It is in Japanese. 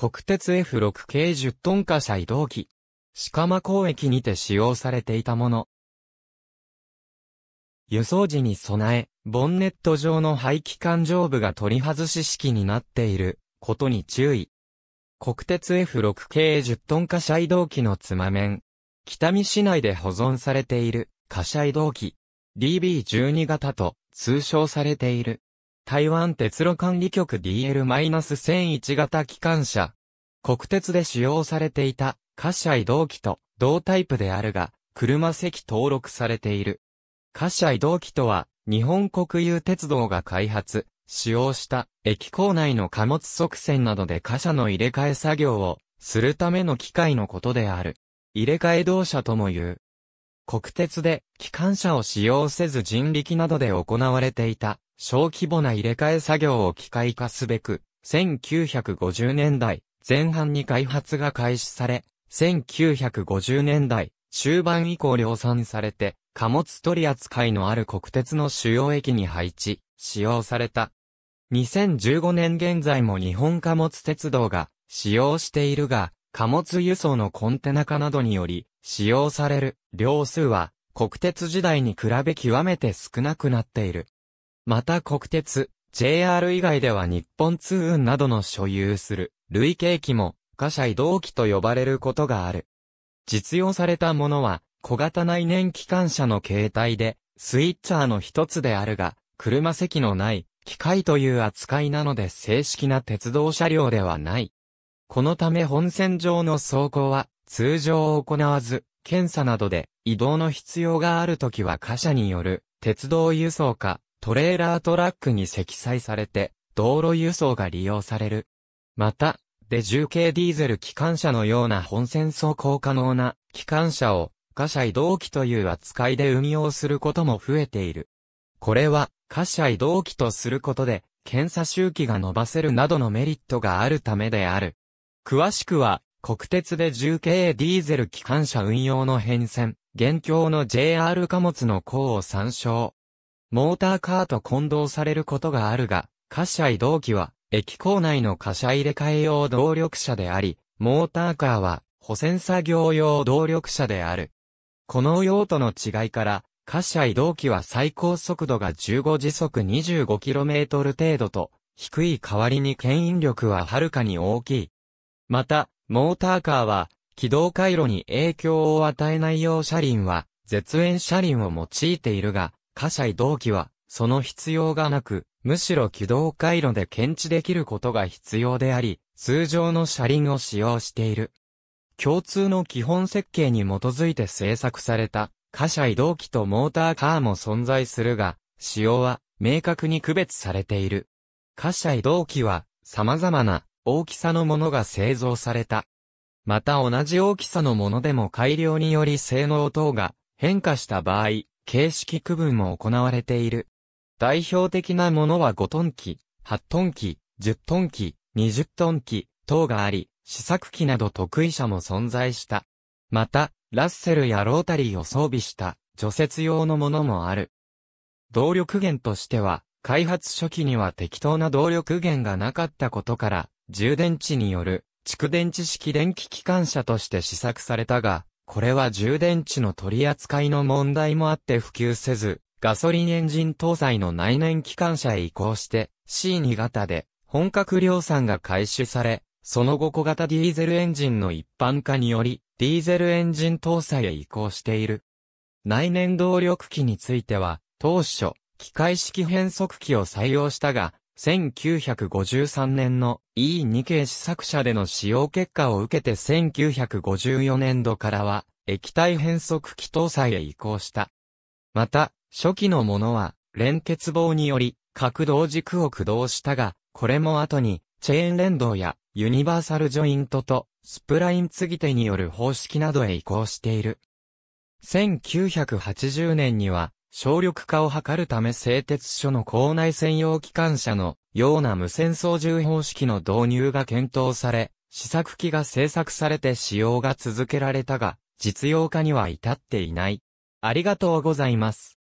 国鉄 F6 系10トン火災同期。鹿間港駅にて使用されていたもの。輸送時に備え、ボンネット上の排気管上部が取り外し式になっていることに注意。国鉄 F6 系10トン火災同期のつま面。北見市内で保存されている火災同期。DB12 型と通称されている。台湾鉄路管理局 DL-1001 型機関車。国鉄で使用されていた、貨車移動機と同タイプであるが、車席登録されている。貨車移動機とは、日本国有鉄道が開発、使用した駅構内の貨物側線などで貨車の入れ替え作業をするための機械のことである。入れ替え動車とも言う。国鉄で機関車を使用せず人力などで行われていた小規模な入れ替え作業を機械化すべく、1950年代前半に開発が開始され、1950年代中盤以降量産されて、貨物取扱いのある国鉄の主要駅に配置、使用された。2015年現在も日本貨物鉄道が使用しているが、貨物輸送のコンテナ化などにより、使用される量数は、国鉄時代に比べ極めて少なくなっている。また国鉄、JR 以外では日本通運などの所有する、累計機も、貨車移動機と呼ばれることがある。実用されたものは、小型内燃機関車の形態で、スイッチャーの一つであるが、車席のない、機械という扱いなので正式な鉄道車両ではない。このため本線上の走行は、通常行わず、検査などで移動の必要があるときは貨車による鉄道輸送かトレーラートラックに積載されて、道路輸送が利用される。また、で重系ディーゼル機関車のような本線走行可能な機関車を貨車移動機という扱いで運用することも増えている。これは貨車移動機とすることで検査周期が伸ばせるなどのメリットがあるためである。詳しくは国鉄で重系ディーゼル機関車運用の変遷、現況の JR 貨物の項を参照。モーターカーと混同されることがあるが、貨車移動機は、駅構内の貨車入れ替え用動力車であり、モーターカーは、保線作業用動力車である。この用途の違いから、貨車移動機は最高速度が15時速 25km 程度と、低い代わりに牽引力ははるかに大きい。また、モーターカーは、軌道回路に影響を与えないよう車輪は、絶縁車輪を用いているが、火災動機は、その必要がなく、むしろ軌道回路で検知できることが必要であり、通常の車輪を使用している。共通の基本設計に基づいて製作された、火車移動機とモーターカーも存在するが、使用は明確に区別されている。火車移動機は、様々な大きさのものが製造された。また同じ大きさのものでも改良により性能等が変化した場合、形式区分も行われている。代表的なものは5トン機、8トン機、10トン機、20トン機等があり、試作機など得意者も存在した。また、ラッセルやロータリーを装備した除雪用のものもある。動力源としては、開発初期には適当な動力源がなかったことから、充電池による蓄電池式電気機関車として試作されたが、これは充電池の取り扱いの問題もあって普及せず、ガソリンエンジン搭載の内燃機関車へ移行して C2 型で本格量産が開始され、その後小型ディーゼルエンジンの一般化により、ディーゼルエンジン搭載へ移行している。内燃動力機については、当初、機械式変速機を採用したが、1953年の E2 系試作車での使用結果を受けて1954年度からは液体変速機搭載へ移行した。また、初期のものは連結棒により角動軸を駆動したが、これも後にチェーン連動やユニバーサルジョイントとスプライン継ぎ手による方式などへ移行している。1980年には省力化を図るため製鉄所の校内専用機関車のような無線操縦方式の導入が検討され、試作機が製作されて使用が続けられたが、実用化には至っていない。ありがとうございます。